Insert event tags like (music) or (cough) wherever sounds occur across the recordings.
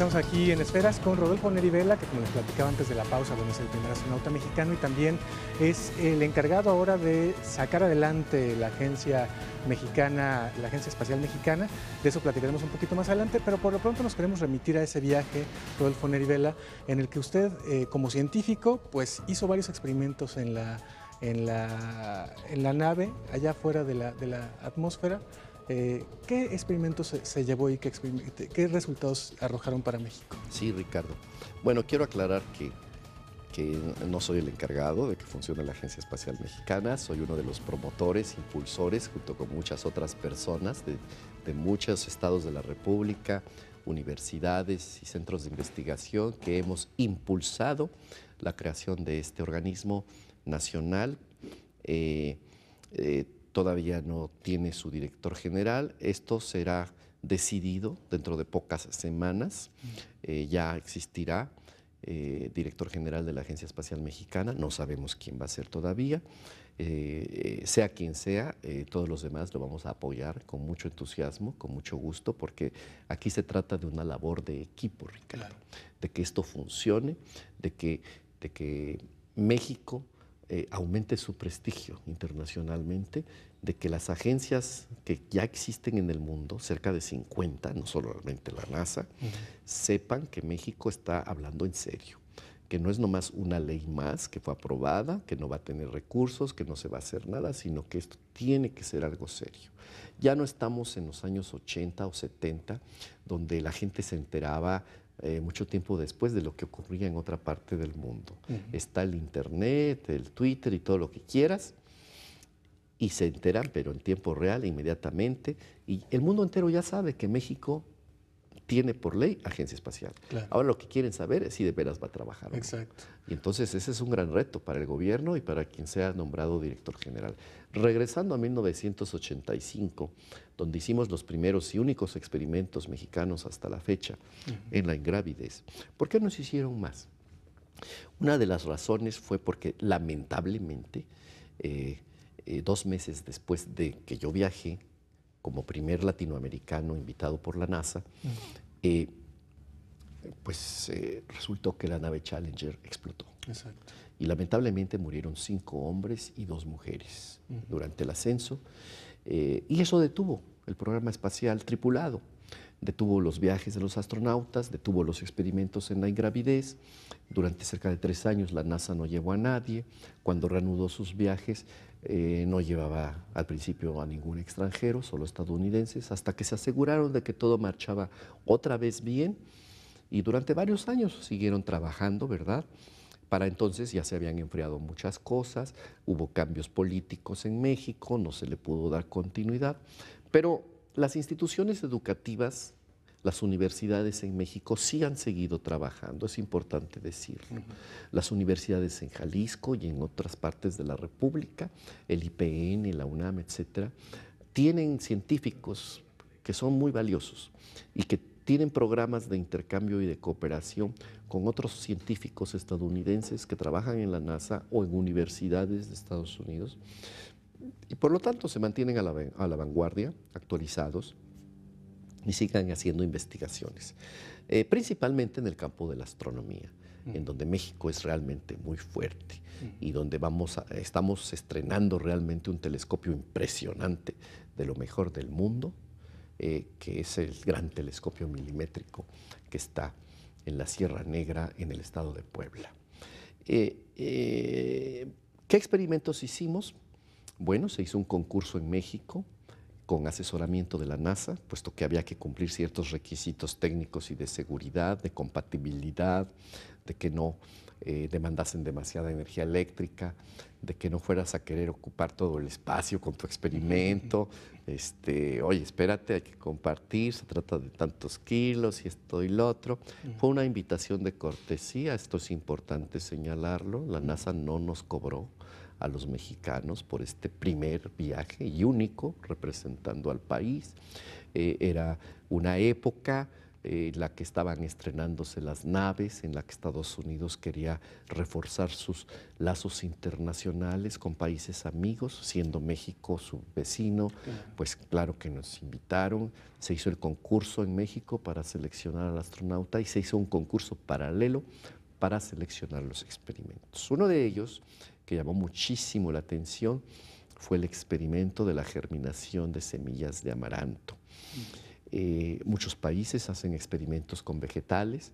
Estamos aquí en Esferas con Rodolfo Nerivela, que como les platicaba antes de la pausa, bueno, es el primer astronauta mexicano y también es el encargado ahora de sacar adelante la agencia mexicana, la Agencia Espacial Mexicana. De eso platicaremos un poquito más adelante, pero por lo pronto nos queremos remitir a ese viaje, Rodolfo Nerivela, en el que usted, eh, como científico, pues hizo varios experimentos en la, en la, nave, allá afuera de la, de la atmósfera. Eh, ¿Qué experimentos se, llevó y qué, qué resultados arrojaron para México? Sí, Ricardo. Bueno, quiero aclarar que no soy el encargado de que funcione la Agencia Espacial Mexicana, soy uno de los promotores, impulsores, junto con muchas otras personas de, muchos estados de la República, universidades y centros de investigación que hemos impulsado la creación de este organismo nacional. Eh, eh, todavía no tiene su director general. Esto será decidido dentro de pocas semanas. Eh, ya existirá eh, director general de la Agencia Espacial Mexicana. No sabemos quién va a ser todavía. Eh, sea quien sea, todos los demás lo vamos a apoyar con mucho entusiasmo, con mucho gusto, porque aquí se trata de una labor de equipo, Ricardo, de que esto funcione, de que, de que México eh, aumente su prestigio internacionalmente, de que las agencias que ya existen en el mundo, cerca de 50, no solamente la NASA, sepan que México está hablando en serio que no es nomás una ley más que fue aprobada, que no va a tener recursos, que no se va a hacer nada, sino que esto tiene que ser algo serio. Ya no estamos en los años 80 o 70, donde la gente se enteraba eh, mucho tiempo después de lo que ocurría en otra parte del mundo. Está el Internet, el Twitter y todo lo que quieras, y se enteran, pero en tiempo real, inmediatamente, y el mundo entero ya sabe que México tiene por ley agencia espacial. Ahora lo que quieren saber es si de veras va a trabajar. O Exacto. Y entonces ese es un gran reto para el gobierno y para quien sea nombrado director general. Regresando a 1985, donde hicimos los primeros y únicos experimentos mexicanos hasta la fecha en la ingravidez, ¿por qué no se hicieron más? Una de las razones fue porque lamentablemente eh, eh, dos meses después de que yo viajé, como primer latinoamericano invitado por la NASA, eh, pues eh, resultó que la nave Challenger explotó. Y lamentablemente murieron cinco hombres y dos mujeres durante el ascenso. Eh, y eso detuvo el programa espacial tripulado detuvo los viajes de los astronautas, detuvo los experimentos en la ingravidez. Durante cerca de tres años la NASA no llevó a nadie. Cuando reanudó sus viajes eh, no llevaba al principio a ningún extranjero, solo estadounidenses, hasta que se aseguraron de que todo marchaba otra vez bien. Y durante varios años siguieron trabajando, ¿verdad? Para entonces ya se habían enfriado muchas cosas, hubo cambios políticos en México, no se le pudo dar continuidad, pero las instituciones educativas, las universidades en México sí han seguido trabajando, es importante decirlo. Las universidades en Jalisco y en otras partes de la República, el IPN, la UNAM, etcétera, tienen científicos que son muy valiosos y que tienen programas de intercambio y de cooperación con otros científicos estadounidenses que trabajan en la NASA o en universidades de Estados Unidos y por lo tanto se mantienen a la, vanguardia, actualizados y sigan haciendo investigaciones, eh, principalmente en el campo de la astronomía, mm. en donde México es realmente muy fuerte mm. y donde vamos estamos estrenando realmente un telescopio impresionante de lo mejor del mundo, eh, que es el gran telescopio milimétrico que está en la Sierra Negra, en el estado de Puebla. Eh, ¿Qué experimentos hicimos? Bueno, se hizo un concurso en México con asesoramiento de la NASA, puesto que había que cumplir ciertos requisitos técnicos y de seguridad, de compatibilidad, de que no eh, demandasen demasiada energía eléctrica, de que no fueras a querer ocupar todo el espacio con tu experimento. Este, oye, espérate, hay que compartir, se trata de tantos kilos y esto y lo otro. Fue una invitación de cortesía, esto es importante señalarlo, la NASA no nos cobró a los mexicanos por este primer viaje y único representando al país. Eh, era una época eh, en la que estaban estrenándose las naves, en la que Estados Unidos quería reforzar sus lazos internacionales con países amigos, siendo México su vecino, pues claro que nos invitaron, se hizo el concurso en México para seleccionar al astronauta y se hizo un concurso paralelo para seleccionar los experimentos. Uno de ellos que llamó muchísimo la atención fue el experimento de la germinación de semillas de amaranto. Mm. Eh, muchos países hacen experimentos con vegetales,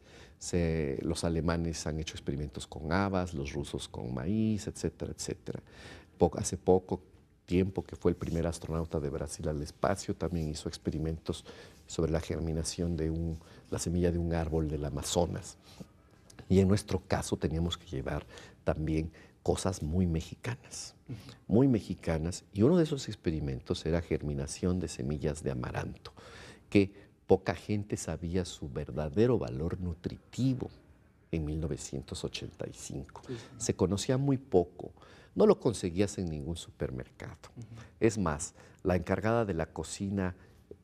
los alemanes han hecho experimentos con habas, los rusos con maíz, etcétera, etcétera. hace poco tiempo que fue el primer astronauta de Brasil al espacio, también hizo experimentos sobre la germinación de la semilla de un árbol del Amazonas. Y en nuestro caso teníamos que llevar también cosas muy mexicanas, muy mexicanas. Y uno de esos experimentos era germinación de semillas de amaranto, que poca gente sabía su verdadero valor nutritivo en 1985. Se conocía muy poco, no lo conseguías en ningún supermercado. Es más, la encargada de la cocina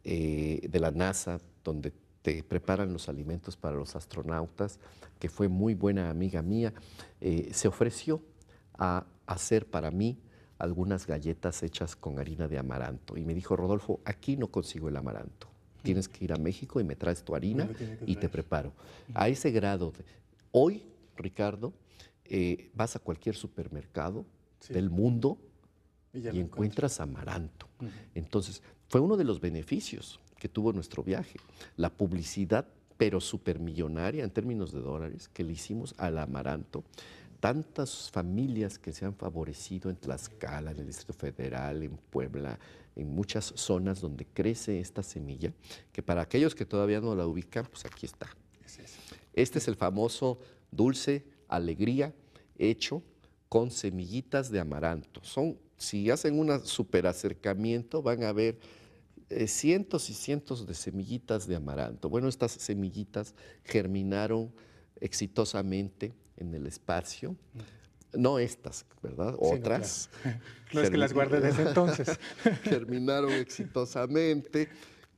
eh, de la NASA, donde te preparan los alimentos para los astronautas, que fue muy buena amiga mía, eh, se ofreció a hacer para mí algunas galletas hechas con harina de amaranto. Y me dijo, Rodolfo, aquí no consigo el amaranto. Tienes que ir a México y me traes tu harina y te preparo. A ese grado, hoy, Ricardo, eh, vas a cualquier supermercado del mundo y, encuentras amaranto. Entonces, fue uno de los beneficios que tuvo nuestro viaje, la publicidad, pero supermillonaria en términos de dólares, que le hicimos al amaranto tantas familias que se han favorecido en Tlaxcala, en el Distrito Federal, en Puebla, en muchas zonas donde crece esta semilla, que para aquellos que todavía no la ubican, pues aquí está. Este es el famoso dulce alegría hecho con semillitas de amaranto. Son, si hacen un super acercamiento, van a ver eh, cientos y cientos de semillitas de amaranto. Bueno, estas semillitas germinaron exitosamente en el espacio. No estas, ¿verdad? Otras. Las (laughs) no, es que las guardes desde entonces. terminaron (laughs) exitosamente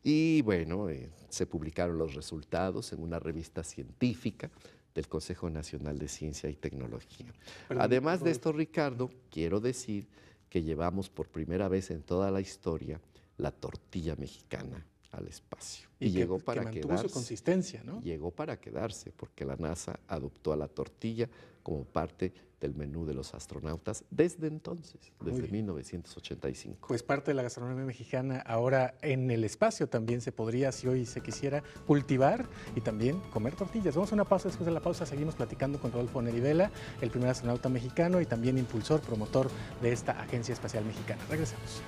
y bueno, eh, se publicaron los resultados en una revista científica del Consejo Nacional de Ciencia y Tecnología. Además de esto, Ricardo, quiero decir que llevamos por primera vez en toda la historia la tortilla mexicana al espacio. Y, llegó para que quedarse. Su consistencia, ¿no? Llegó para quedarse, porque la NASA adoptó a la tortilla como parte del menú de los astronautas desde entonces, desde 1985. Pues parte de la gastronomía mexicana ahora en el espacio también se podría, si hoy se quisiera, cultivar y también comer tortillas. Vamos a una pausa, después de la pausa seguimos platicando con Rodolfo Nerivela, el primer astronauta mexicano y también impulsor, promotor de esta Agencia Espacial Mexicana. Regresamos.